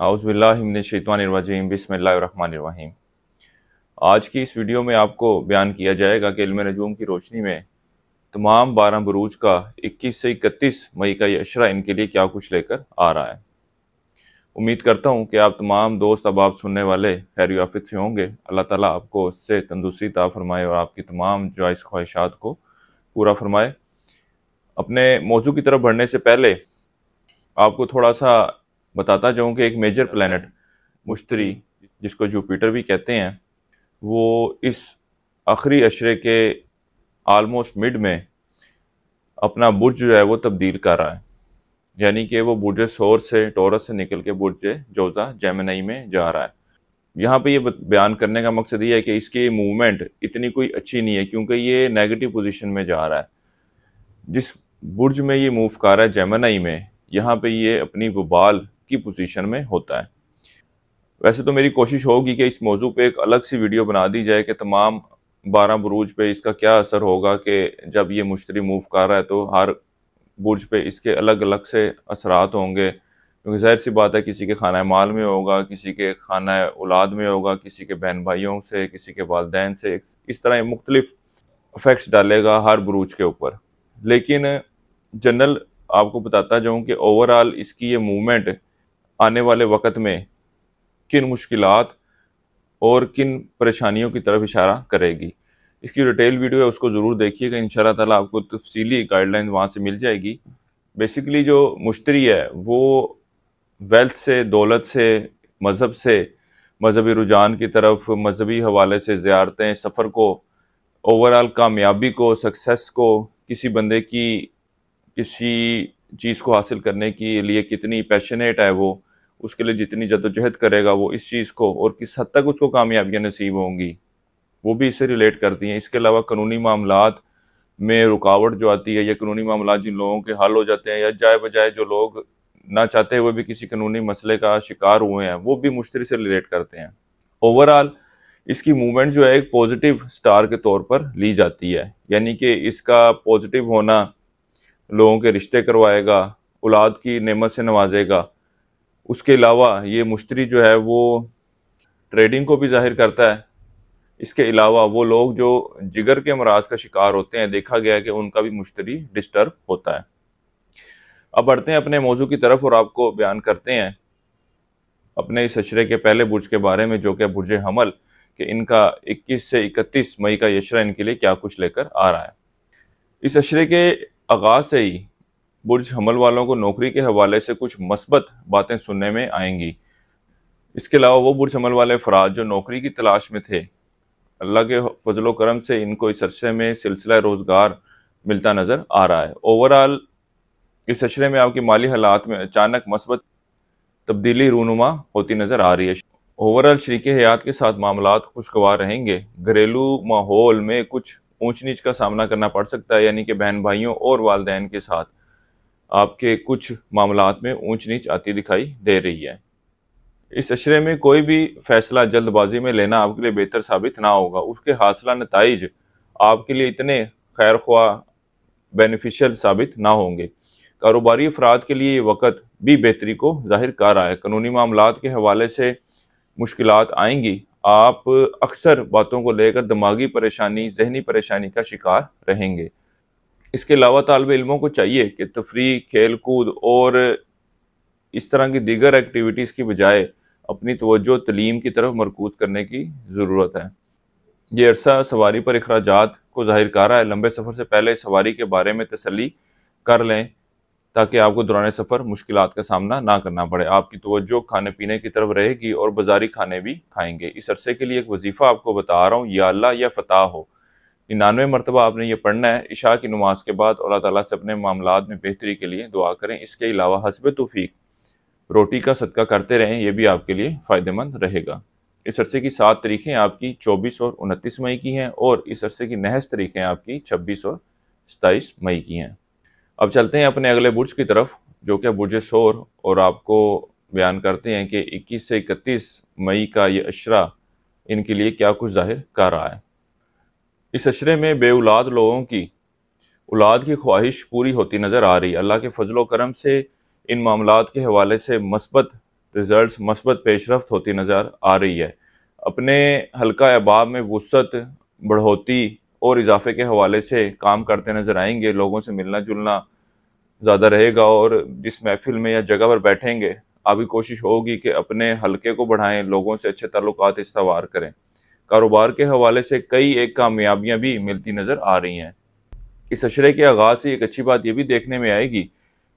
باللہ من الشیطان الرجیم بسم اللہ الرحمن الرحیم آج کی اس ویڈیو میں آپ کو بیان کیا جائے گا کہ علم نجوم کی روشنی میں تمام بارہ بروج کا اکیس سے اکتیس مئی کا یہ اشرہ ان کے لیے کیا کچھ لے کر آ رہا ہے امید کرتا ہوں کہ آپ تمام دوست آپ سننے والے خیر آفت سے ہوں گے اللہ تعالیٰ آپ کو اس سے تندرستی طا فرمائے اور آپ کی تمام جوائز خواہشات کو پورا فرمائے اپنے موضوع کی طرف بڑھنے سے پہلے آپ کو تھوڑا سا بتاتا چاہوں کہ ایک میجر پلینٹ مشتری جی۔ جس کو جوپیٹر بھی کہتے ہیں وہ اس آخری اشرے کے آلموسٹ مڈ میں اپنا برج جو ہے وہ تبدیل کر رہا ہے یعنی کہ وہ برج سور سے ٹورس سے نکل کے برج جوزا جیمنائی میں جا رہا ہے یہاں پہ یہ بیان کرنے کا مقصد یہ ہے کہ اس کی موومنٹ اتنی کوئی اچھی نہیں ہے کیونکہ یہ نیگٹیو پوزیشن میں جا رہا ہے جس برج میں یہ موو کر رہا ہے جیمنائی میں یہاں پہ یہ اپنی وبال کی پوزیشن میں ہوتا ہے ویسے تو میری کوشش ہوگی کہ اس موضوع پہ ایک الگ سی ویڈیو بنا دی جائے کہ تمام بارہ بروج پہ اس کا کیا اثر ہوگا کہ جب یہ مشتری موو کر رہا ہے تو ہر برج پہ اس کے الگ الگ سے اثرات ہوں گے کیونکہ ظاہر سی بات ہے کسی کے خانہ مال میں ہوگا کسی کے خانہ اولاد میں ہوگا کسی کے بہن بھائیوں سے کسی کے والدین سے اس طرح مختلف افیکٹس ڈالے گا ہر بروج کے اوپر لیکن جنرل آپ کو بتاتا جاؤں کہ اوور آل اس کی یہ موومنٹ آنے والے وقت میں کن مشکلات اور کن پریشانیوں کی طرف اشارہ کرے گی اس کی ریٹیل ویڈیو ہے اس کو ضرور دیکھیے کہ ان شاء اللہ تعالیٰ آپ کو تفصیلی گائیڈ لائن وہاں سے مل جائے گی بیسکلی جو مشتری ہے وہ ویلتھ سے دولت سے مذہب سے مذہبی رجحان کی طرف مذہبی حوالے سے زیارتیں سفر کو اوور آل کامیابی کو سکسیس کو کسی بندے کی کسی چیز کو حاصل کرنے کے لیے کتنی پیشنیٹ ہے وہ اس کے لیے جتنی جد و جہد کرے گا وہ اس چیز کو اور کس حد تک اس کو کامیابیاں نصیب ہوں گی وہ بھی اس سے ریلیٹ کرتی ہیں اس کے علاوہ قانونی معاملات میں رکاوٹ جو آتی ہے یا قانونی معاملات جن لوگوں کے حل ہو جاتے ہیں یا جائے بجائے جو لوگ نہ چاہتے ہوئے بھی کسی قانونی مسئلے کا شکار ہوئے ہیں وہ بھی مشتری سے ریلیٹ کرتے ہیں اوور آل اس کی موومنٹ جو ہے ایک پازیٹیو سٹار کے طور پر لی جاتی ہے یعنی کہ اس کا پوزیٹیو ہونا لوگوں کے رشتے کروائے گا اولاد کی نعمت سے نوازے گا اس کے علاوہ یہ مشتری جو ہے وہ ٹریڈنگ کو بھی ظاہر کرتا ہے اس کے علاوہ وہ لوگ جو جگر کے مراز کا شکار ہوتے ہیں دیکھا گیا ہے کہ ان کا بھی مشتری ڈسٹرب ہوتا ہے اب بڑھتے ہیں اپنے موضوع کی طرف اور آپ کو بیان کرتے ہیں اپنے اس اشرے کے پہلے برج کے بارے میں جو کہ برج حمل کہ ان کا اکیس سے اکتیس مئی کا یشرہ ان کے لیے کیا کچھ لے کر آ رہا ہے اس اشرے کے آغاز سے ہی برج حمل والوں کو نوکری کے حوالے سے کچھ مثبت باتیں سننے میں آئیں گی اس کے علاوہ وہ برج حمل والے افراد جو نوکری کی تلاش میں تھے اللہ کے فضل و کرم سے ان کو اس عرصے میں سلسلہ روزگار ملتا نظر آ رہا ہے اوورال اس عشرے میں آپ کی مالی حالات میں اچانک مثبت تبدیلی رونما ہوتی نظر آ رہی ہے اوورال شریک حیات کے ساتھ معاملات خوشگوار رہیں گے گھریلو ماحول میں کچھ اونچ نیچ کا سامنا کرنا پڑ سکتا ہے یعنی کہ بہن بھائیوں اور والدین کے ساتھ آپ کے کچھ معاملات میں اونچ نیچ آتی دکھائی دے رہی ہے اس اشرے میں کوئی بھی فیصلہ جلد بازی میں لینا آپ کے لیے بہتر ثابت نہ ہوگا اس کے حاصلہ نتائج آپ کے لیے اتنے خیر خواہ بینیفیشل ثابت نہ ہوں گے کاروباری افراد کے لیے یہ وقت بھی بہتری کو ظاہر کر رہا ہے قانونی معاملات کے حوالے سے مشکلات آئیں گی آپ اکثر باتوں کو لے کر دماغی پریشانی ذہنی پریشانی کا شکار رہیں گے اس کے علاوہ طالب علموں کو چاہیے کہ تفریح کھیل کود اور اس طرح کی دیگر ایکٹیویٹیز کی بجائے اپنی توجہ تعلیم کی طرف مرکوز کرنے کی ضرورت ہے یہ عرصہ سواری پر اخراجات کو ظاہر کر رہا ہے لمبے سفر سے پہلے سواری کے بارے میں تسلی کر لیں تاکہ آپ کو دوران سفر مشکلات کا سامنا نہ کرنا پڑے آپ کی توجہ کھانے پینے کی طرف رہے گی اور بازاری کھانے بھی کھائیں گے اس عرصے کے لیے ایک وظیفہ آپ کو بتا رہا ہوں یا اللہ یا فتح ہو ننانوے جی، مرتبہ آپ نے یہ پڑھنا ہے عشاء کی نماز کے بعد اللہ تعالیٰ سے اپنے معاملات میں بہتری کے لیے دعا کریں اس کے علاوہ حسب توفیق روٹی کا صدقہ کرتے رہیں یہ بھی آپ کے لیے فائدہ مند رہے گا اس عرصے کی سات تاریخیں آپ کی چوبیس اور انتیس مئی کی ہیں اور اس عرصے کی نحس تاریخیں آپ کی چھبیس اور ستائیس مئی کی ہیں اب چلتے ہیں اپنے اگلے برج کی طرف جو کہ برج سور اور آپ کو بیان کرتے ہیں کہ اکیس سے اکتیس مئی کا یہ اشرہ ان کے لیے کیا کچھ ظاہر کر رہا ہے اس اشرے میں بے اولاد لوگوں کی اولاد کی خواہش پوری ہوتی نظر آ رہی ہے اللہ کے فضل و کرم سے ان معاملات کے حوالے سے مثبت رزلٹس مثبت پیش رفت ہوتی نظر آ رہی ہے اپنے حلقہ احباب میں وسعت بڑھوتی اور اضافے کے حوالے سے کام کرتے نظر آئیں گے لوگوں سے ملنا جلنا زیادہ رہے گا اور جس محفل میں یا جگہ پر بیٹھیں گے آپ ہی کوشش ہوگی کہ اپنے حلقے کو بڑھائیں لوگوں سے اچھے تعلقات استوار کریں کاروبار کے حوالے سے کئی ایک کامیابیاں بھی ملتی نظر آ رہی ہیں اس اشرے کے آغاز سے ایک اچھی بات یہ بھی دیکھنے میں آئے گی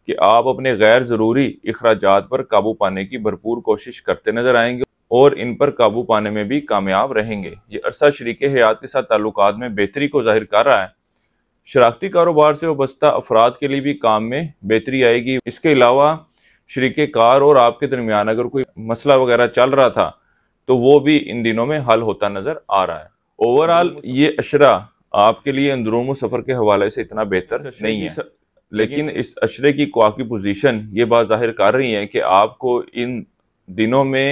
کہ آپ اپنے غیر ضروری اخراجات پر قابو پانے کی بھرپور کوشش کرتے نظر آئیں گے اور ان پر قابو پانے میں بھی کامیاب رہیں گے یہ عرصہ شریک حیات کے ساتھ تعلقات میں بہتری کو ظاہر کر رہا ہے شراکتی کاروبار سے وابستہ افراد کے لیے بھی کام میں بہتری آئے گی اس کے علاوہ شریک کار اور آپ کے درمیان اگر کوئی مسئلہ وغیرہ چل رہا تھا تو وہ بھی ان دنوں میں حل ہوتا نظر آ رہا ہے اوورال یہ آپ کے لیے اندرون سفر کے حوالے سے اتنا بہتر نہیں ہے لیکن اس اشرے کی پوزیشن یہ بات ظاہر کر رہی ہے کہ آپ کو ان دنوں میں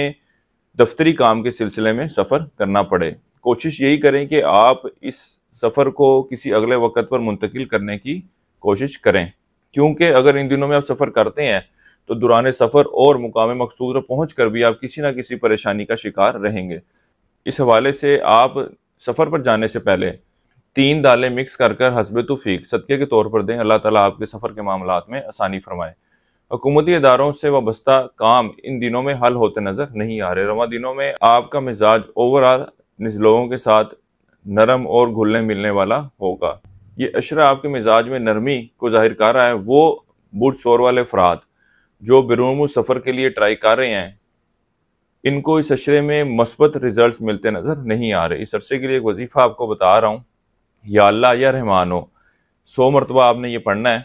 دفتری کام کے سلسلے میں سفر کرنا پڑے کوشش یہی کریں کہ آپ اس سفر کو کسی اگلے وقت پر منتقل کرنے کی کوشش کریں کیونکہ اگر ان دنوں میں آپ سفر کرتے ہیں تو دوران سفر اور مقام مقصود پر پہنچ کر بھی آپ کسی نہ کسی پریشانی کا شکار رہیں گے اس حوالے سے آپ سفر پر جانے سے پہلے تین دالیں مکس کر کر حسب توفیق صدقے کے طور پر دیں اللہ تعالیٰ آپ کے سفر کے معاملات میں آسانی فرمائے حکومتی اداروں سے وابستہ کام ان دنوں میں حل ہوتے نظر نہیں آ رہے رواں دنوں میں آپ کا مزاج اوور آل لوگوں کے ساتھ نرم اور گھلنے ملنے والا ہوگا یہ اشرہ آپ کے مزاج میں نرمی کو ظاہر کر رہا ہے وہ بوٹ شور والے افراد جو بیرون سفر کے لیے ٹرائی کر رہے ہیں ان کو اس اشرے میں مثبت ریزلٹس ملتے نظر نہیں آ رہے اس عرصے کے لیے ایک وظیفہ آپ کو بتا رہا ہوں یا اللہ یا رحمان ہو سو مرتبہ آپ نے یہ پڑھنا ہے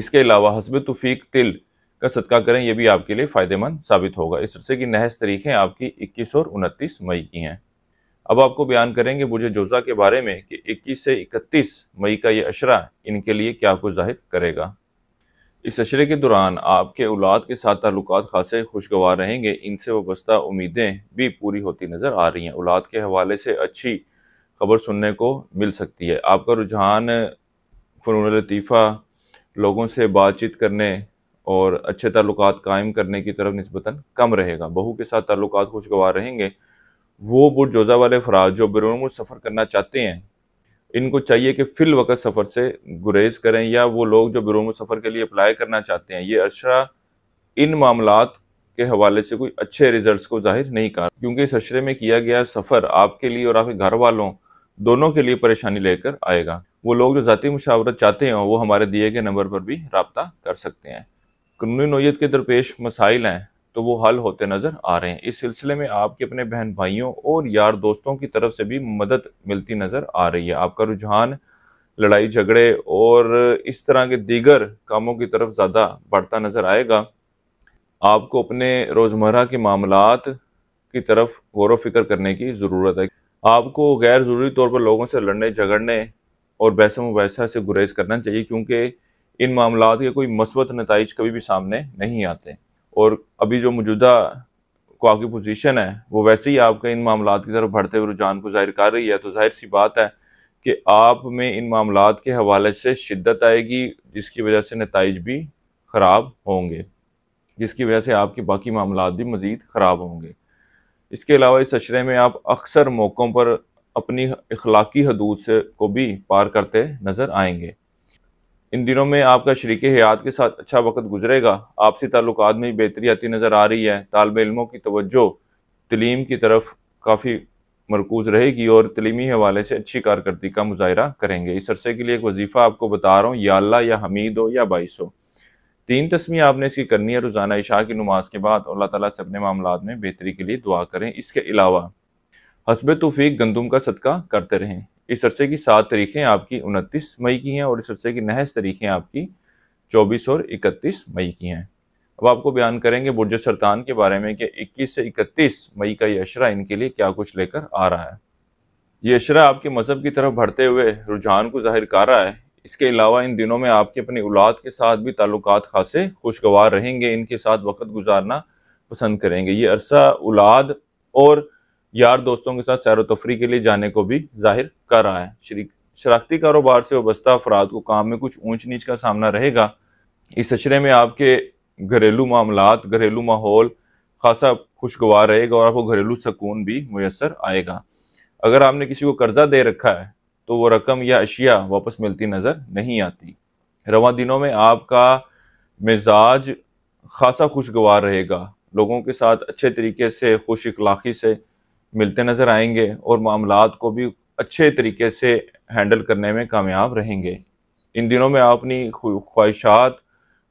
اس کے علاوہ حسب توفیق تل کا صدقہ کریں یہ بھی آپ کے لیے فائدہ مند ثابت ہوگا اس عرصے کی نحس طریقیں آپ کی اکیس اور انتیس مئی کی ہیں اب آپ کو بیان کریں گے مجھے جوزہ کے بارے میں کہ اکیس سے اکتیس مئی کا یہ اشرہ ان کے لیے کیا کچھ ظاہر کرے گا اس اشرے کے دوران آپ کے اولاد کے ساتھ تعلقات خاصے خوشگوار رہیں گے ان سے وابستہ امیدیں بھی پوری ہوتی نظر آ رہی ہیں اولاد کے حوالے سے اچھی خبر سننے کو مل سکتی ہے آپ کا رجحان فنون لطیفہ لوگوں سے بات چیت کرنے اور اچھے تعلقات قائم کرنے کی طرف نسبتاً کم رہے گا بہو کے ساتھ تعلقات خوشگوار رہیں گے وہ برجوزہ جوزہ والے افراد جو بیرون ملک سفر کرنا چاہتے ہیں ان کو چاہیے کہ فی الوقت سفر سے گریز کریں یا وہ لوگ جو بیرون سفر کے لیے اپلائی کرنا چاہتے ہیں یہ اشرا ان معاملات کے حوالے سے کوئی اچھے ریزلٹس کو ظاہر نہیں کر کیونکہ اس اشرے میں کیا گیا سفر آپ کے لیے اور آپ کے گھر والوں دونوں کے لیے پریشانی لے کر آئے گا وہ لوگ جو ذاتی مشاورت چاہتے ہیں وہ ہمارے دیے کے نمبر پر بھی رابطہ کر سکتے ہیں قانونی نوعیت کے درپیش مسائل ہیں تو وہ حل ہوتے نظر آ رہے ہیں اس سلسلے میں آپ کے اپنے بہن بھائیوں اور یار دوستوں کی طرف سے بھی مدد ملتی نظر آ رہی ہے آپ کا رجحان لڑائی جھگڑے اور اس طرح کے دیگر کاموں کی طرف زیادہ بڑھتا نظر آئے گا آپ کو اپنے روز مرہ کے معاملات کی طرف غور و فکر کرنے کی ضرورت ہے آپ کو غیر ضروری طور پر لوگوں سے لڑنے جھگڑنے اور بحث و سے گریز کرنا چاہیے کیونکہ ان معاملات کے کوئی مثبت نتائج کبھی بھی سامنے نہیں آتے اور ابھی جو موجودہ کواکی پوزیشن ہے وہ ویسے ہی آپ کا ان معاملات کی طرف بڑھتے ہوئے رجحان کو ظاہر کر رہی ہے تو ظاہر سی بات ہے کہ آپ میں ان معاملات کے حوالے سے شدت آئے گی جس کی وجہ سے نتائج بھی خراب ہوں گے جس کی وجہ سے آپ کے باقی معاملات بھی مزید خراب ہوں گے اس کے علاوہ اس اشرے میں آپ اکثر موقعوں پر اپنی اخلاقی حدود سے کو بھی پار کرتے نظر آئیں گے ان دنوں میں آپ کا شریک حیات کے ساتھ اچھا وقت گزرے گا آپسی تعلقات میں بہتری آتی نظر آ رہی ہے طالب علموں کی توجہ تعلیم کی طرف کافی مرکوز رہے گی اور تعلیمی حوالے سے اچھی کارکردگی کا مظاہرہ کریں گے اس عرصے کے لیے ایک وظیفہ آپ کو بتا رہا ہوں یا اللہ یا حمید ہو یا باعث ہو تین تسمیہ آپ نے اس کی کرنی ہے روزانہ عشاء کی نماز کے بعد اللہ تعالیٰ سے اپنے معاملات میں بہتری کے لیے دعا کریں اس کے علاوہ حسب توفیق گندم کا صدقہ کرتے رہیں اس عرصے کی سات تاریخیں آپ کی انتیس مئی کی ہیں اور اس عرصے کی نحس تاریخیں آپ کی کی چوبیس اور اکتیس مئی ہیں اب آپ کو بیان کریں گے برج سرطان کے بارے میں کہ اکیس سے اکتیس مئی کا یہ عشرہ ان کے لیے کیا کچھ لے کر آ رہا ہے یہ عشرہ آپ کے مذہب کی طرف بڑھتے ہوئے رجحان کو ظاہر کر رہا ہے اس کے علاوہ ان دنوں میں آپ کے اپنی اولاد کے ساتھ بھی تعلقات خاصے خوشگوار رہیں گے ان کے ساتھ وقت گزارنا پسند کریں گے یہ عرصہ اولاد اور یار دوستوں کے ساتھ سیر و تفریح کے لیے جانے کو بھی ظاہر کر رہا ہے شریک شراکتی کاروبار سے وابستہ افراد کو کام میں کچھ اونچ نیچ کا سامنا رہے گا اس سچرے میں آپ کے گھریلو معاملات گھریلو ماحول خاصا خوشگوار رہے گا اور آپ کو گھریلو سکون بھی میسر آئے گا اگر آپ نے کسی کو قرضہ دے رکھا ہے تو وہ رقم یا اشیاء واپس ملتی نظر نہیں آتی رواں دنوں میں آپ کا مزاج خاصا خوشگوار رہے گا لوگوں کے ساتھ اچھے طریقے سے خوش اخلاقی سے ملتے نظر آئیں گے اور معاملات کو بھی اچھے طریقے سے ہینڈل کرنے میں کامیاب رہیں گے ان دنوں میں آپ اپنی خواہشات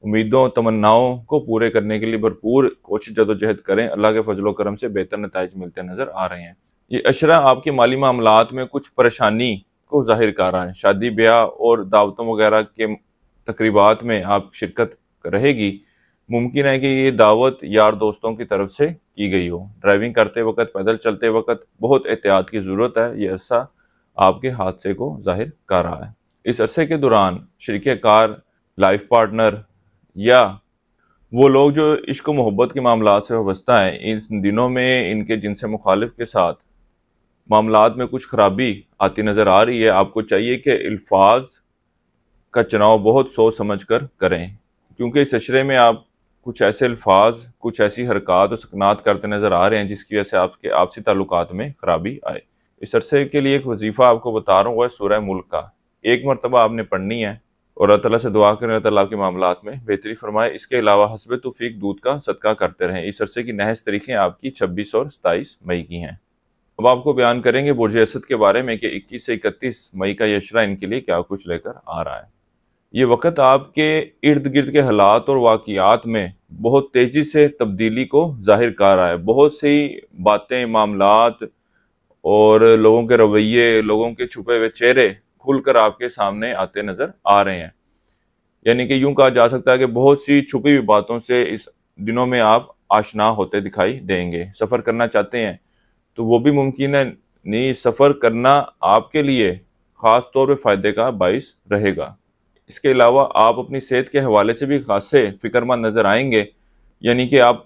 امیدوں تمناؤں کو پورے کرنے کے لیے بھرپور کوشش جد و جہد کریں اللہ کے فضل و کرم سے بہتر نتائج ملتے نظر آ رہے ہیں یہ اشرا آپ کے مالی معاملات میں کچھ پریشانی کو ظاہر کر رہا ہے شادی بیاہ اور دعوتوں وغیرہ کے تقریبات میں آپ شرکت رہے گی ممکن ہے کہ یہ دعوت یار دوستوں کی طرف سے کی گئی ہو ڈرائیونگ کرتے وقت پیدل چلتے وقت بہت احتیاط کی ضرورت ہے یہ عرصہ آپ کے حادثے کو ظاہر کر رہا ہے اس عرصے کے دوران شریکہ کار لائف پارٹنر یا وہ لوگ جو عشق و محبت کے معاملات سے وابستہ ہیں ان دنوں میں ان کے جن سے مخالف کے ساتھ معاملات میں کچھ خرابی آتی نظر آ رہی ہے آپ کو چاہیے کہ الفاظ کا چناؤ بہت سوچ سمجھ کر کریں کیونکہ اس عشرے میں آپ کچھ ایسے الفاظ کچھ ایسی حرکات اور سکنات کرتے نظر آ رہے ہیں جس کی وجہ سے آپ کے آپسی تعلقات میں خرابی آئے اس عرصے کے لیے ایک وظیفہ آپ کو بتا رہا ہوں وہ ہے سورہ ملک کا ایک مرتبہ آپ نے پڑھنی ہے اور اللہ تعالیٰ سے دعا کریں اللہ تعالیٰ کے معاملات میں بہتری فرمائے اس کے علاوہ حسب توفیق دودھ کا صدقہ کرتے رہیں اس عرصے کی نحض تاریخیں آپ کی چھبیس اور ستائیس مئی کی ہیں اب آپ کو بیان کریں گے برج اسد کے بارے میں کہ اکیس سے اکتیس مئی کا یہ اشرا ان کے لیے کیا کچھ لے کر آ رہا ہے یہ وقت آپ کے ارد گرد کے حالات اور واقعات میں بہت تیزی سے تبدیلی کو ظاہر کر رہا ہے بہت سی باتیں معاملات اور لوگوں کے رویے لوگوں کے چھپے ہوئے چہرے کھل کر آپ کے سامنے آتے نظر آ رہے ہیں یعنی کہ یوں کہا جا سکتا ہے کہ بہت سی چھپی ہوئی باتوں سے اس دنوں میں آپ آشنا ہوتے دکھائی دیں گے سفر کرنا چاہتے ہیں تو وہ بھی ممکن ہے نہیں سفر کرنا آپ کے لیے خاص طور پہ فائدے کا باعث رہے گا اس کے علاوہ آپ اپنی صحت کے حوالے سے بھی خاصے فکر مند نظر آئیں گے یعنی کہ آپ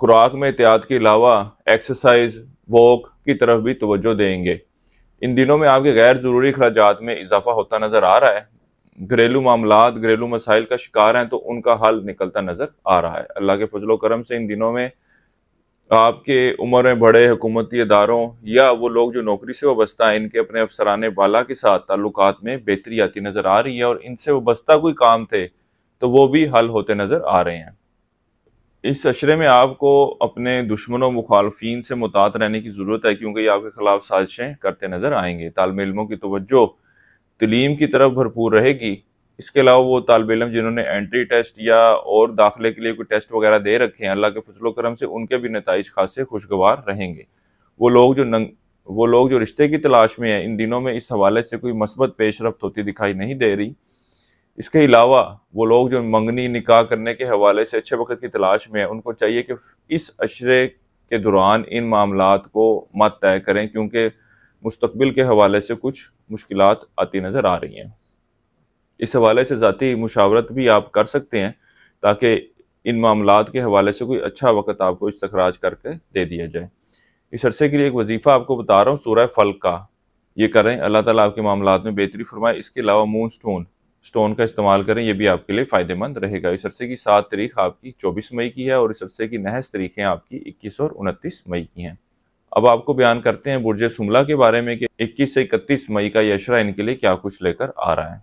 خوراک میں احتیاط کے علاوہ ایکسرسائز واک کی طرف بھی توجہ دیں گے ان دنوں میں آپ کے غیر ضروری اخراجات میں اضافہ ہوتا نظر آ رہا ہے گھریلو معاملات گھریلو مسائل کا شکار ہیں تو ان کا حل نکلتا نظر آ رہا ہے اللہ کے فضل و کرم سے ان دنوں میں آپ کے عمر میں بڑے حکومتی اداروں یا وہ لوگ جو نوکری سے وابستہ ہیں ان کے اپنے افسرانے بالا کے ساتھ تعلقات میں بہتری آتی نظر آ رہی ہے اور ان سے وابستہ کوئی کام تھے تو وہ بھی حل ہوتے نظر آ رہے ہیں اس عشرے میں آپ کو اپنے دشمنوں مخالفین سے مطاط رہنے کی ضرورت ہے کیونکہ یہ آپ کے خلاف سازشیں کرتے نظر آئیں گے طالب علموں کی توجہ تعلیم کی طرف بھرپور رہے گی اس کے علاوہ وہ طالب علم جنہوں نے انٹری ٹیسٹ یا اور داخلے کے لیے کوئی ٹیسٹ وغیرہ دے رکھے ہیں اللہ کے فضل و کرم سے ان کے بھی نتائج خاصے خوشگوار رہیں گے وہ لوگ جو ننگ وہ لوگ جو رشتے کی تلاش میں ہیں ان دنوں میں اس حوالے سے کوئی مثبت پیش رفت ہوتی دکھائی نہیں دے رہی اس کے علاوہ وہ لوگ جو منگنی نکاح کرنے کے حوالے سے اچھے وقت کی تلاش میں ہیں ان کو چاہیے کہ اس اشرے کے دوران ان معاملات کو مت طے کریں کیونکہ مستقبل کے حوالے سے کچھ مشکلات آتی نظر آ رہی ہیں اس حوالے سے ذاتی مشاورت بھی آپ کر سکتے ہیں تاکہ ان معاملات کے حوالے سے کوئی اچھا وقت آپ کو استخراج کر کے دے دیا جائے اس عرصے کے لیے ایک وظیفہ آپ کو بتا رہا ہوں سورہ فلق کا یہ کریں اللہ تعالیٰ آپ کے معاملات میں بہتری فرمائے اس کے علاوہ مون سٹون سٹون کا استعمال کریں یہ بھی آپ کے لیے فائدہ مند رہے گا اس عرصے کی سات تاریخ آپ کی چوبیس مئی کی ہے اور اس عرصے کی نحس تاریخیں آپ کی اکیس اور انتیس مئی کی ہیں اب آپ کو بیان کرتے ہیں برج سملہ کے بارے میں کہ اکیس سے اکتیس مئی کا یہ اشرہ ان کے لیے کیا کچھ لے کر آ رہا ہے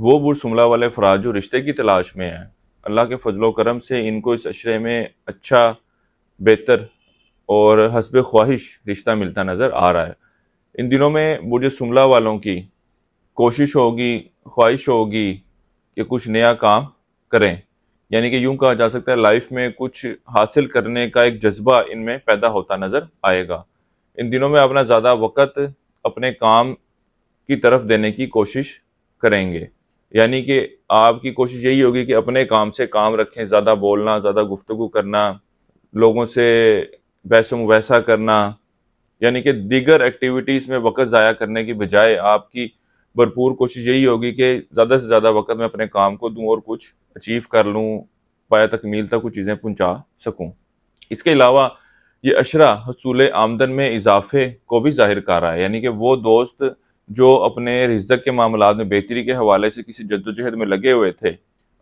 وہ بر سملہ والے افراد جو رشتے کی تلاش میں ہیں اللہ کے فضل و کرم سے ان کو اس عشرے میں اچھا بہتر اور حسب خواہش رشتہ ملتا نظر آ رہا ہے ان دنوں میں برج سملہ والوں کی کوشش ہوگی خواہش ہوگی کہ کچھ نیا کام کریں یعنی کہ یوں کہا جا سکتا ہے لائف میں کچھ حاصل کرنے کا ایک جذبہ ان میں پیدا ہوتا نظر آئے گا ان دنوں میں اپنا زیادہ وقت اپنے کام کی طرف دینے کی کوشش کریں گے یعنی کہ آپ کی کوشش یہی ہوگی کہ اپنے کام سے کام رکھیں زیادہ بولنا زیادہ گفتگو کرنا لوگوں سے بحث و میسا کرنا یعنی کہ دیگر ایکٹیویٹیز میں وقت ضائع کرنے کی بجائے آپ کی بھرپور کوشش یہی ہوگی کہ زیادہ سے زیادہ وقت میں اپنے کام کو دوں اور کچھ اچیو کر لوں پایا تکمیل تک کچھ چیزیں پہنچا سکوں اس کے علاوہ یہ اشرہ حصول آمدن میں اضافے کو بھی ظاہر کر رہا ہے یعنی کہ وہ دوست جو اپنے رزق کے معاملات میں بہتری کے حوالے سے کسی جد و جہد میں لگے ہوئے تھے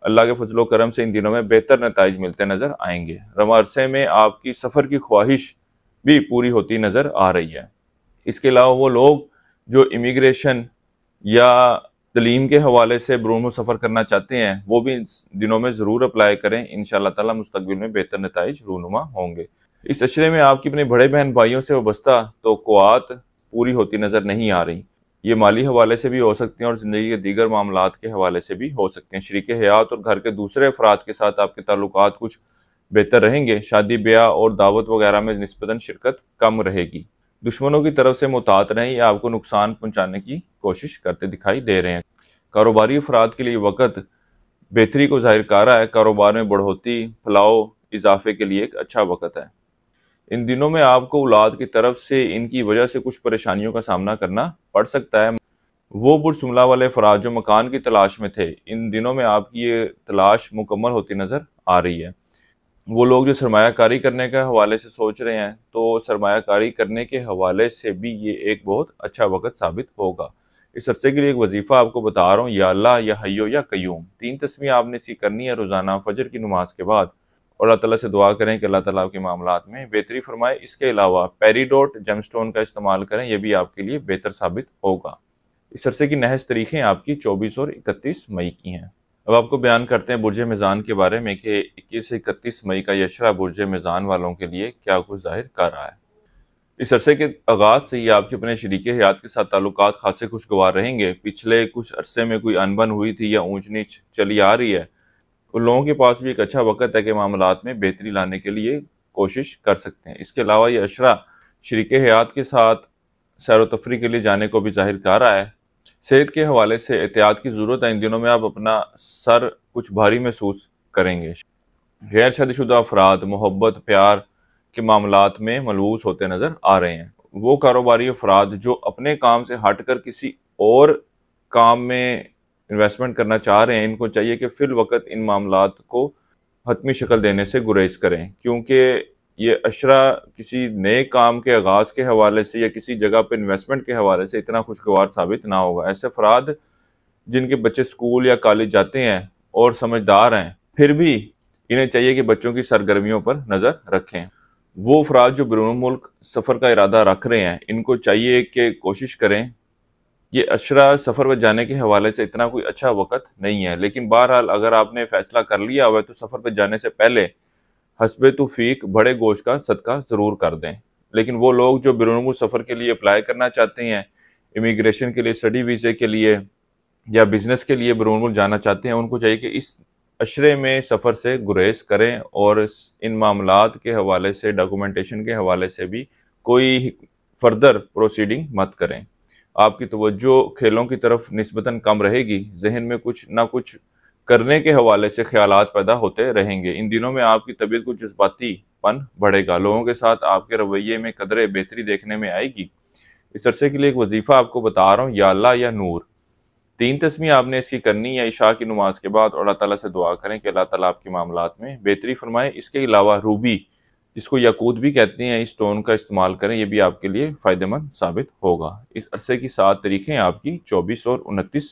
اللہ کے فضل و کرم سے ان دنوں میں بہتر نتائج ملتے نظر آئیں گے رواں عرصے میں آپ کی سفر کی خواہش بھی پوری ہوتی نظر آ رہی ہے اس کے علاوہ وہ لوگ جو امیگریشن یا تعلیم کے حوالے سے برون و سفر کرنا چاہتے ہیں وہ بھی ان دنوں میں ضرور اپلائی کریں ان شاء اللہ تعالیٰ مستقبل میں بہتر نتائج رونما ہوں گے اس اشرے میں آپ کی اپنے بڑے بہن بھائیوں سے وابستہ توقعات پوری ہوتی نظر نہیں آ رہی یہ مالی حوالے سے بھی ہو سکتی ہیں اور زندگی کے دیگر معاملات کے حوالے سے بھی ہو سکتے ہیں شریک حیات اور گھر کے دوسرے افراد کے ساتھ آپ کے تعلقات کچھ بہتر رہیں گے شادی بیاہ اور دعوت وغیرہ میں نسبتاً شرکت کم رہے گی دشمنوں کی طرف سے محتاط رہیں یا آپ کو نقصان پہنچانے کی کوشش کرتے دکھائی دے رہے ہیں کاروباری افراد کے لیے وقت بہتری کو ظاہر کر رہا ہے کاروبار میں بڑھوتی پھلاؤ اضافے کے لیے ایک اچھا وقت ہے ان دنوں میں آپ کو اولاد کی طرف سے ان کی وجہ سے کچھ پریشانیوں کا سامنا کرنا پڑ سکتا ہے وہ برج شملہ والے فراد جو مکان کی تلاش میں تھے ان دنوں میں آپ کی یہ تلاش مکمل ہوتی نظر آ رہی ہے وہ لوگ جو سرمایہ کاری کرنے کے حوالے سے سوچ رہے ہیں تو سرمایہ کاری کرنے کے حوالے سے بھی یہ ایک بہت اچھا وقت ثابت ہوگا اس عرصے کے لیے ایک وظیفہ آپ کو بتا رہا ہوں یا اللہ یا حیو یا قیوم تین تسمیہ آپ نے سی کرنی ہے روزانہ فجر کی نماز کے بعد اور اللہ تعالیٰ سے دعا کریں کہ اللہ تعالیٰ آپ کے معاملات میں بہتری فرمائے اس کے علاوہ پیریڈوٹ سٹون کا استعمال کریں یہ بھی آپ کے لیے بہتر ثابت ہوگا اس عرصے کی نحس تاریخیں آپ کی چوبیس اور اکتیس مئی کی ہیں اب آپ کو بیان کرتے ہیں برج میزان کے بارے میں کہ اکیس سے اکتیس مئی کا یشرا برج میزان والوں کے لیے کیا کچھ ظاہر کر رہا ہے اس عرصے کے آغاز سے ہی آپ کے اپنے شریک حیات کے ساتھ تعلقات خاصے خوشگوار رہیں گے پچھلے کچھ عرصے میں کوئی انبن ہوئی تھی یا اونچ نیچ چلی آ رہی ہے ان لوگوں کے پاس بھی ایک اچھا وقت ہے کہ معاملات میں بہتری لانے کے لیے کوشش کر سکتے ہیں اس کے علاوہ یہ اشرا شریک حیات کے ساتھ سیر و تفریح کے لیے جانے کو بھی ظاہر کر رہا ہے صحت کے حوالے سے احتیاط کی ضرورت ہے ان دنوں میں آپ اپنا سر کچھ بھاری محسوس کریں گے غیر شادی شدہ افراد محبت پیار کے معاملات میں ملوث ہوتے نظر آ رہے ہیں وہ کاروباری افراد جو اپنے کام سے ہٹ کر کسی اور کام میں انویسٹمنٹ کرنا چاہ رہے ہیں ان کو چاہیے کہ فی الوقت ان معاملات کو حتمی شکل دینے سے گریز کریں کیونکہ یہ اشرا کسی نئے کام کے آغاز کے حوالے سے یا کسی جگہ پہ انویسٹمنٹ کے حوالے سے اتنا خوشگوار ثابت نہ ہوگا ایسے افراد جن کے بچے سکول یا کالج جاتے ہیں اور سمجھدار ہیں پھر بھی انہیں چاہیے کہ بچوں کی سرگرمیوں پر نظر رکھیں وہ افراد جو بیرون ملک سفر کا ارادہ رکھ رہے ہیں ان کو چاہیے کہ کوشش کریں یہ اشرا سفر پر جانے کے حوالے سے اتنا کوئی اچھا وقت نہیں ہے لیکن بہرحال اگر آپ نے فیصلہ کر لیا ہوا ہے تو سفر پہ جانے سے پہلے حسب تو فیق بڑے گوشت کا صدقہ ضرور کر دیں لیکن وہ لوگ جو بیرون ملک سفر کے لیے اپلائی کرنا چاہتے ہیں امیگریشن کے لیے اسٹڈی ویزے کے لیے یا بزنس کے لیے ملک جانا چاہتے ہیں ان کو چاہیے کہ اس اشرے میں سفر سے گریز کریں اور ان معاملات کے حوالے سے ڈاکومنٹیشن کے حوالے سے بھی کوئی فردر پروسیڈنگ مت کریں آپ کی توجہ کھیلوں کی طرف نسبتاً کم رہے گی ذہن میں کچھ نہ کچھ کرنے کے حوالے سے خیالات پیدا ہوتے رہیں گے ان دنوں میں آپ کی طبیعت کو جذباتی پن بڑھے گا لوگوں کے ساتھ آپ کے رویے میں قدرے بہتری دیکھنے میں آئے گی اس عرصے کے لیے ایک وظیفہ آپ کو بتا رہا ہوں یا اللہ یا نور تین تسمیہ آپ نے اس کی کرنی یا عشاء کی نماز کے بعد اللہ تعالیٰ سے دعا کریں کہ اللہ تعالیٰ آپ کے معاملات میں بہتری فرمائے اس کے علاوہ روبی جس کو یقود بھی کہتے ہیں اسٹون کا استعمال کریں یہ بھی آپ کے لیے فائدہ مند ثابت ہوگا اس عرصے کی سات تاریخیں آپ کی چوبیس اور انتیس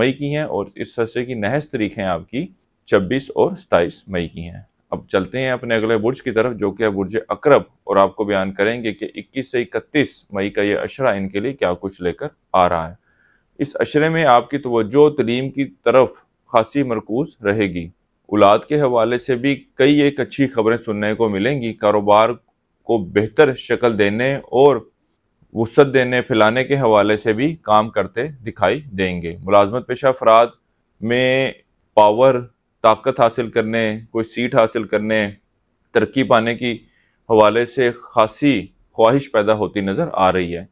مئی کی ہیں اور اس عرصے کی نحس تاریخیں آپ کی چھبیس اور ستائیس مئی کی ہیں اب چلتے ہیں اپنے اگلے برج کی طرف جو کہ ہے برج اکرب اور آپ کو بیان کریں گے کہ اکیس سے اکتیس مئی کا یہ عشرہ ان کے لیے کیا کچھ لے کر آ رہا ہے اس اشرے میں آپ کی توجہ تعلیم کی طرف خاصی مرکوز رہے گی اولاد کے حوالے سے بھی کئی ایک اچھی خبریں سننے کو ملیں گی کاروبار کو بہتر شکل دینے اور وسعت دینے پھیلانے کے حوالے سے بھی کام کرتے دکھائی دیں گے ملازمت پیشہ افراد میں پاور طاقت حاصل کرنے کوئی سیٹ حاصل کرنے ترقی پانے کی حوالے سے خاصی خواہش پیدا ہوتی نظر آ رہی ہے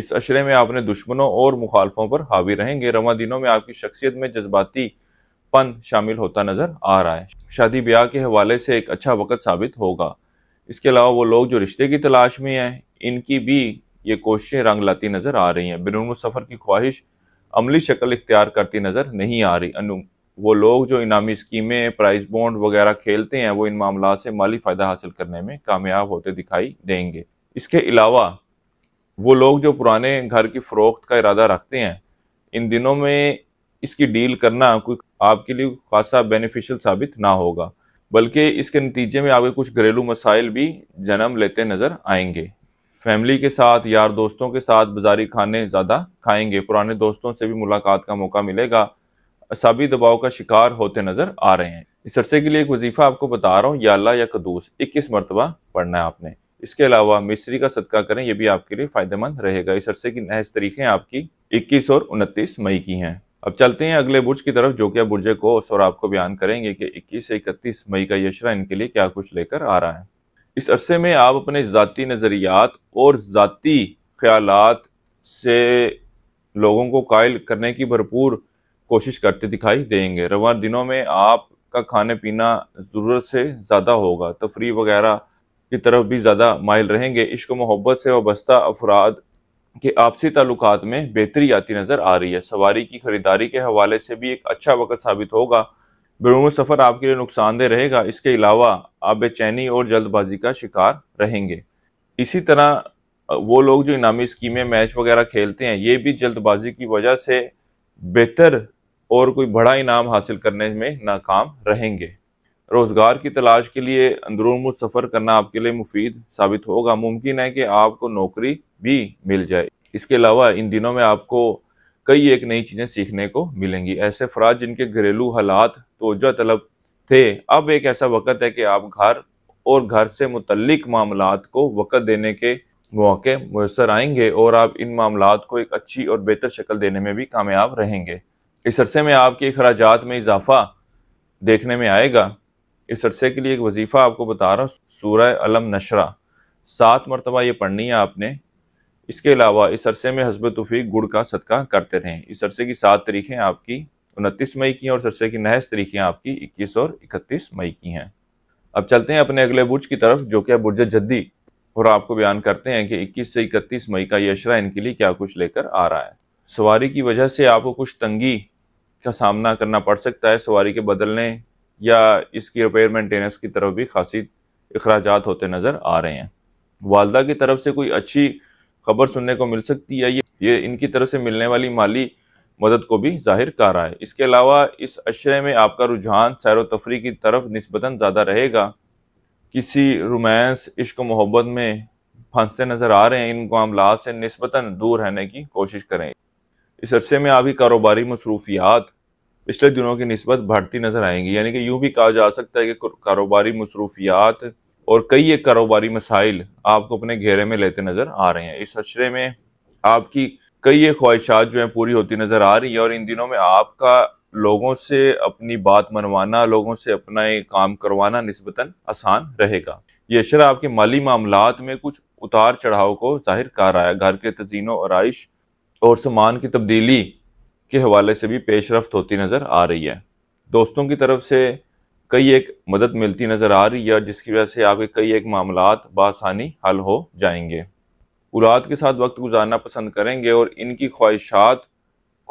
اس عشرے میں آپ نے دشمنوں اور مخالفوں پر حاوی رہیں گے رواں دنوں میں آپ کی شخصیت میں جذباتی پن شامل ہوتا نظر آ رہا ہے شادی بیاہ کے حوالے سے ایک اچھا وقت ثابت ہوگا اس کے علاوہ وہ لوگ جو رشتے کی تلاش میں ہیں ان کی بھی یہ کوششیں رنگ لاتی نظر آ رہی ہیں سفر کی خواہش عملی شکل اختیار کرتی نظر نہیں آ رہی انو وہ لوگ جو انعامی اسکیمیں پرائز بونڈ وغیرہ کھیلتے ہیں وہ ان معاملات سے مالی فائدہ حاصل کرنے میں کامیاب ہوتے دکھائی دیں گے اس کے علاوہ وہ لوگ جو پرانے گھر کی فروخت کا ارادہ رکھتے ہیں ان دنوں میں اس کی ڈیل کرنا کوئی آپ کے لیے خاصا بینیفیشل ثابت نہ ہوگا بلکہ اس کے نتیجے میں آپ کے کچھ گھریلو مسائل بھی جنم لیتے نظر آئیں گے فیملی کے ساتھ یار دوستوں کے ساتھ بازاری کھانے زیادہ کھائیں گے پرانے دوستوں سے بھی ملاقات کا موقع ملے گا اسابی دباؤ کا شکار ہوتے نظر آ رہے ہیں اس عرصے کے لیے ایک وظیفہ آپ کو بتا رہا ہوں یا اللہ یا قدوس اکیس مرتبہ پڑھنا ہے آپ نے اس کے علاوہ مصری کا صدقہ کریں یہ بھی آپ کے لیے فائدہ مند رہے گا اس عرصے کی نحس طریقے آپ کی اکیس اور انتیس مئی کی ہیں اب چلتے ہیں اگلے برج کی طرف جو کیا برجے کو اور آپ کو بیان کریں گے کہ اکیس سے اکتیس مئی کا یشرا ان کے لیے کیا کچھ لے کر آ رہا ہے اس عرصے میں آپ اپنے ذاتی نظریات اور ذاتی خیالات سے لوگوں کو قائل کرنے کی بھرپور کوشش کرتے دکھائی دیں گے رواں دنوں میں آپ کا کھانے پینا ضرورت سے زیادہ ہوگا تفریح وغیرہ کی طرف بھی زیادہ مائل رہیں گے عشق و محبت سے وابستہ افراد کہ آپسی تعلقات میں بہتری آتی نظر آ رہی ہے سواری کی خریداری کے حوالے سے بھی ایک اچھا وقت ثابت ہوگا بیرون سفر آپ کے لیے نقصان دہ رہے گا اس کے علاوہ آپ بے چینی اور جلد بازی کا شکار رہیں گے اسی طرح وہ لوگ جو انعامی اسکیمیں میچ وغیرہ کھیلتے ہیں یہ بھی جلد بازی کی وجہ سے بہتر اور کوئی بڑا انعام حاصل کرنے میں ناکام رہیں گے روزگار کی تلاش کے لیے اندرون سفر کرنا آپ کے لیے مفید ثابت ہوگا ممکن ہے کہ آپ کو نوکری بھی مل جائے اس کے علاوہ ان دنوں میں آپ کو کئی ایک نئی چیزیں سیکھنے کو ملیں گی ایسے افراد جن کے گھریلو حالات توجہ طلب تھے اب ایک ایسا وقت ہے کہ آپ گھر اور گھر سے متعلق معاملات کو وقت دینے کے مواقع میسر آئیں گے اور آپ ان معاملات کو ایک اچھی اور بہتر شکل دینے میں بھی کامیاب رہیں گے اس عرصے میں آپ کے اخراجات میں اضافہ دیکھنے میں آئے گا اس عرصے کے لیے ایک وظیفہ آپ کو بتا رہا ہوں سورہ علم نشرہ سات مرتبہ یہ پڑھنی ہے آپ نے اس کے علاوہ اس عرصے میں حزب تفیق گڑ کا صدقہ کرتے رہیں اس عرصے کی سات تاریخیں آپ کی انتیس مئی کی ہیں اور اس عرصے کی نحس تاریخیں آپ کی اکیس اور اکتیس مئی کی ہیں اب چلتے ہیں اپنے اگلے برج کی طرف جو کہ برج جدی اور آپ کو بیان کرتے ہیں کہ اکیس سے اکتیس مئی کا یہ اشرا ان کے لیے کیا کچھ لے کر آ رہا ہے سواری کی وجہ سے آپ کو کچھ تنگی کا سامنا کرنا پڑ سکتا ہے سواری کے بدلنے یا اس کی رپیئر مینٹیننس کی طرف بھی خاصی اخراجات ہوتے نظر آ رہے ہیں والدہ کی طرف سے کوئی اچھی خبر سننے کو مل سکتی ہے یہ ان کی طرف سے ملنے والی مالی مدد کو بھی ظاہر کر رہا ہے اس کے علاوہ اس اشرے میں آپ کا رجحان سیر و تفریح کی طرف نسبتاً زیادہ رہے گا کسی رومانس عشق و محبت میں پھنستے نظر آ رہے ہیں ان معاملات سے نسبتاً دور رہنے کی کوشش کریں اس عرصے میں آپ کی کاروباری مصروفیات پچھلے دنوں کی نسبت بڑھتی نظر آئیں گی یعنی کہ یوں بھی کہا جا سکتا ہے کہ کاروباری مصروفیات اور کئی ایک کاروباری مسائل آپ کو اپنے گھیرے میں لیتے نظر آ رہے ہیں اس حشرے میں آپ کی کئی ایک خواہشات جو ہیں پوری ہوتی نظر آ رہی ہیں اور ان دنوں میں آپ کا لوگوں سے اپنی بات منوانا لوگوں سے اپنا کام کروانا نسبتاً آسان رہے گا یہ اشرا آپ کے مالی معاملات میں کچھ اتار چڑھاؤ کو ظاہر کر رہا ہے گھر کے تزئین و آئش اور سامان کی تبدیلی کے حوالے سے بھی پیش رفت ہوتی نظر آ رہی ہے دوستوں کی طرف سے کئی ایک مدد ملتی نظر آ رہی ہے جس کی وجہ سے آپ کے کئی ایک معاملات بآسانی حل ہو جائیں گے اولاد کے ساتھ وقت گزارنا پسند کریں گے اور ان کی خواہشات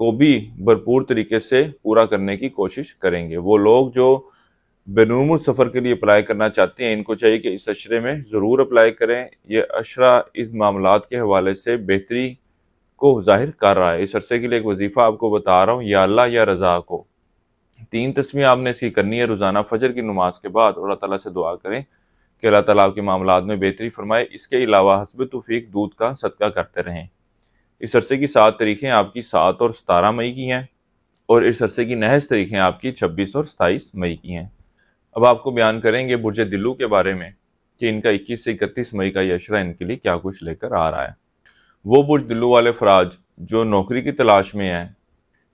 کو بھی بھرپور طریقے سے پورا کرنے کی کوشش کریں گے وہ لوگ جو بیرون سفر کے لیے اپلائی کرنا چاہتے ہیں ان کو چاہیے کہ اس اشرے میں ضرور اپلائی کریں یہ اشرہ اس معاملات کے حوالے سے بہتری کو ظاہر کر رہا ہے اس عرصے کے لیے ایک وظیفہ آپ کو بتا رہا ہوں یا اللہ یا رضا کو تین تصویریں آپ نے کی کرنی ہے روزانہ فجر کی نماز کے بعد اور اللہ تعالیٰ سے دعا کریں کہ اللہ تعالیٰ آپ کے معاملات میں بہتری فرمائے اس کے علاوہ حسب توفیق دودھ کا صدقہ کرتے رہیں اس عرصے کی سات تاریخیں آپ کی سات اور ستارہ مئی کی ہیں اور اس عرصے کی نحس تاریخیں آپ کی چھبیس اور ستائیس مئی کی ہیں اب آپ کو بیان کریں گے برج دلو کے بارے میں کہ ان کا اکیس سے اکتیس مئی کا یہ ان کے لیے کیا کچھ لے کر آ رہا ہے وہ برج دلو والے فراج جو نوکری کی تلاش میں ہیں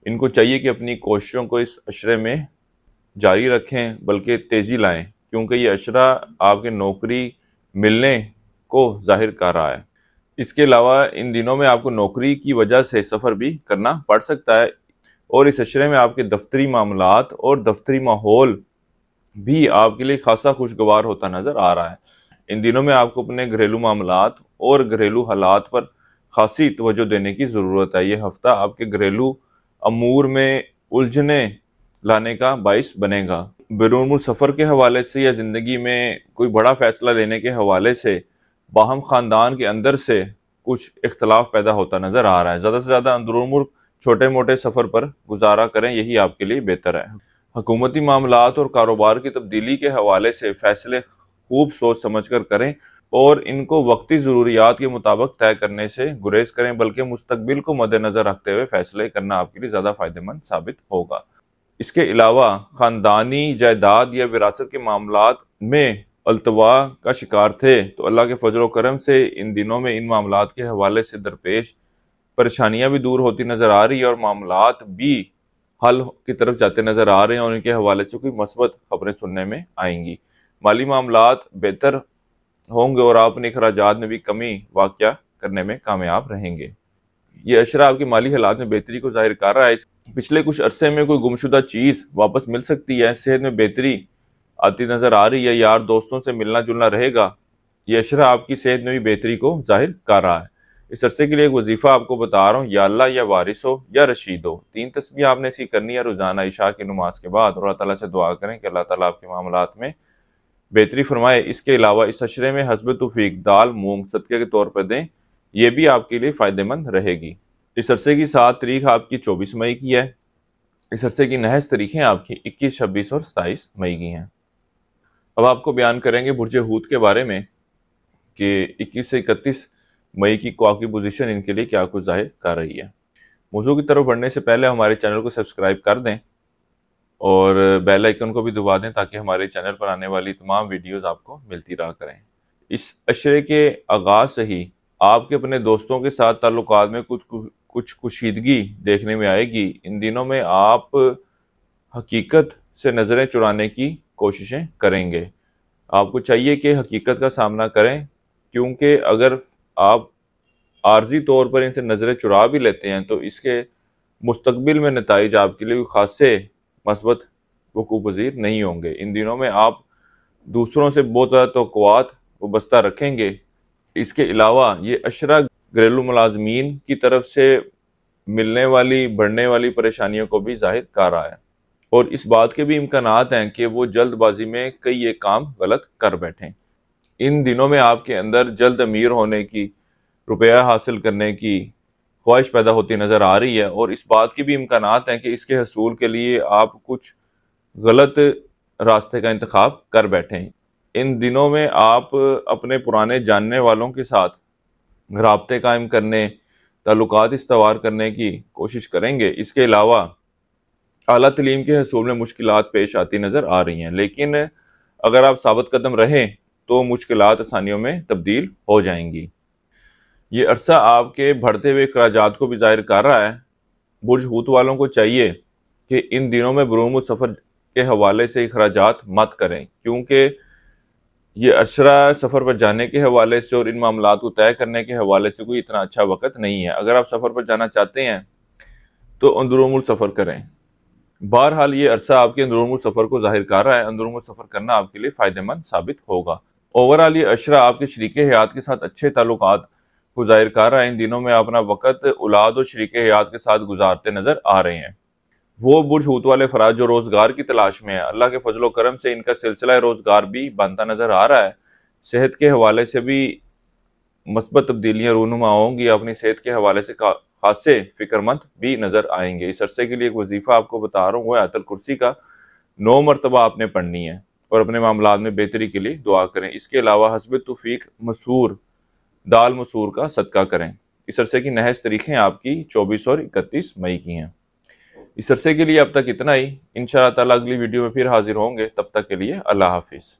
ان کو چاہیے کہ اپنی کوششوں کو اس عشرے میں جاری رکھیں بلکہ تیزی لائیں کیونکہ یہ عشرہ آپ کے نوکری ملنے کو ظاہر کر رہا ہے اس کے علاوہ ان دنوں میں آپ کو نوکری کی وجہ سے سفر بھی کرنا پڑ سکتا ہے اور اس عشرے میں آپ کے دفتری معاملات اور دفتری ماحول بھی آپ کے لیے خاصا خوشگوار ہوتا نظر آ رہا ہے ان دنوں میں آپ کو اپنے گھریلو معاملات اور گھریلو حالات پر خاصی توجہ دینے کی ضرورت ہے یہ ہفتہ آپ کے گھریلو امور میں الجھنے لانے کا باعث بنے گا بیرون سفر کے حوالے سے یا زندگی میں کوئی بڑا فیصلہ لینے کے حوالے سے باہم خاندان کے اندر سے کچھ اختلاف پیدا ہوتا نظر آ رہا ہے زیادہ سے زیادہ اندرون ملک چھوٹے موٹے سفر پر گزارا کریں یہی آپ کے لیے بہتر ہے حکومتی معاملات اور کاروبار کی تبدیلی کے حوالے سے فیصلے خوب سوچ سمجھ کر کریں اور ان کو وقتی ضروریات کے مطابق طے کرنے سے گریز کریں بلکہ مستقبل کو مد نظر رکھتے ہوئے فیصلے کرنا آپ کے لیے زیادہ فائدہ مند ثابت ہوگا اس کے علاوہ خاندانی جائیداد یا وراثت کے معاملات میں التوا کا شکار تھے تو اللہ کے فضل و کرم سے ان دنوں میں ان معاملات کے حوالے سے درپیش پریشانیاں بھی دور ہوتی نظر آ رہی اور معاملات بھی حل کی طرف جاتے نظر آ رہے ہیں اور ان کے حوالے سے کوئی مثبت خبریں سننے میں آئیں گی مالی معاملات بہتر ہوں گے اور آپ اپنے اخراجات میں بھی کمی واقع کرنے میں کامیاب رہیں گے یہ اشرا آپ کے مالی حالات میں بہتری کو ظاہر کر رہا ہے پچھلے کچھ عرصے میں کوئی گمشدہ چیز واپس مل سکتی ہے صحت میں بہتری آتی نظر آ رہی ہے یار دوستوں سے ملنا جلنا رہے گا یہ اشرا آپ کی صحت میں بھی بہتری کو ظاہر کر رہا ہے اس عرصے کے لیے ایک وظیفہ آپ کو بتا رہا ہوں یا اللہ یا وارث ہو یا رشید ہو تین تصویر آپ نے اسی کرنی ہے روزانہ عشاء کی نماز کے بعد اور اللہ تعالیٰ سے دعا کریں کہ اللہ تعالیٰ آپ کے معاملات میں بہتری فرمائے اس کے علاوہ اس اشرے میں حسب توفیق دال مونگ صدقے کے طور پر دیں یہ بھی آپ کے لیے فائدہ مند رہے گی اس عرصے کی سات تاریخ آپ کی چوبیس مئی کی ہے اس عرصے کی نحس تاریخیں آپ کی اکیس چھبیس اور ستائیس مئی کی ہیں اب آپ کو بیان کریں گے برج ہود کے بارے میں کہ اکیس سے اکتیس مئی کی کی پوزیشن ان کے لیے کیا کچھ ظاہر کر رہی ہے موضوع کی طرف بڑھنے سے پہلے ہمارے چینل کو سبسکرائب کر دیں اور بیل آئیکن کو بھی دبا دیں تاکہ ہمارے چینل پر آنے والی تمام ویڈیوز آپ کو ملتی رہا کریں اس اشرے کے آغاز سے ہی آپ کے اپنے دوستوں کے ساتھ تعلقات میں کچھ کشیدگی دیکھنے میں آئے گی ان دنوں میں آپ حقیقت سے نظریں چرانے کی کوششیں کریں گے آپ کو چاہیے کہ حقیقت کا سامنا کریں کیونکہ اگر آپ عارضی طور پر ان سے نظریں چرا بھی لیتے ہیں تو اس کے مستقبل میں نتائج آپ کے لیے خاصے مثبت وقوع پذیر نہیں ہوں گے ان دنوں میں آپ دوسروں سے بہت زیادہ توقعات بستہ رکھیں گے اس کے علاوہ یہ اشرا گھریلو ملازمین کی طرف سے ملنے والی بڑھنے والی پریشانیوں کو بھی ظاہر کر رہا ہے اور اس بات کے بھی امکانات ہیں کہ وہ جلد بازی میں کئی ایک کام غلط کر بیٹھیں ان دنوں میں آپ کے اندر جلد امیر ہونے کی روپیہ حاصل کرنے کی خواہش پیدا ہوتی نظر آ رہی ہے اور اس بات کی بھی امکانات ہیں کہ اس کے حصول کے لیے آپ کچھ غلط راستے کا انتخاب کر بیٹھیں ان دنوں میں آپ اپنے پرانے جاننے والوں کے ساتھ رابطے قائم کرنے تعلقات استوار کرنے کی کوشش کریں گے اس کے علاوہ اعلیٰ تعلیم کے حصول میں مشکلات پیش آتی نظر آ رہی ہیں لیکن اگر آپ ثابت قدم رہیں تو مشکلات آسانیوں میں تبدیل ہو جائیں گی یہ عرصہ آپ کے بڑھتے ہوئے اخراجات کو بھی ظاہر کر رہا ہے برج ہوت والوں کو چاہیے کہ ان دنوں میں و سفر کے حوالے سے اخراجات مت کریں کیونکہ یہ اشرا سفر پر جانے کے حوالے سے اور ان معاملات کو طے کرنے کے حوالے سے کوئی اتنا اچھا وقت نہیں ہے اگر آپ سفر پر جانا چاہتے ہیں تو اندروم سفر کریں بہرحال یہ عرصہ آپ کے اندروم سفر کو ظاہر کر رہا ہے اندروم السفر سفر کرنا آپ کے لیے فائدہ مند ثابت ہوگا اوورال یہ عشرہ آپ کے شریک حیات کے ساتھ اچھے تعلقات ظاہر کر رہا ہے ان دنوں میں اپنا وقت اولاد اور شریک حیات کے ساتھ گزارتے نظر آ رہے ہیں وہ برج ہوت والے فراد جو روزگار کی تلاش میں ہیں اللہ کے فضل و کرم سے ان کا سلسلہ روزگار بھی بنتا نظر آ رہا ہے صحت کے حوالے سے بھی مثبت تبدیلیاں رونما ہوں گی اپنی صحت کے حوالے سے خاصے فکر مند بھی نظر آئیں گے اس عرصے کے لیے ایک وظیفہ آپ کو بتا رہا ہوں وہ عطل کرسی کا نو مرتبہ آپ نے پڑھنی ہے اور اپنے معاملات میں بہتری کے لیے دعا کریں اس کے علاوہ حسب توفیق مسور دال مسور کا صدقہ کریں اس عرصے کی نحس تاریخیں آپ کی چوبیس اور اکتیس مئی کی ہیں اس عرصے کے لیے اب تک اتنا ہی ان شاء اللہ تعالیٰ اگلی ویڈیو میں پھر حاضر ہوں گے تب تک کے لیے اللہ حافظ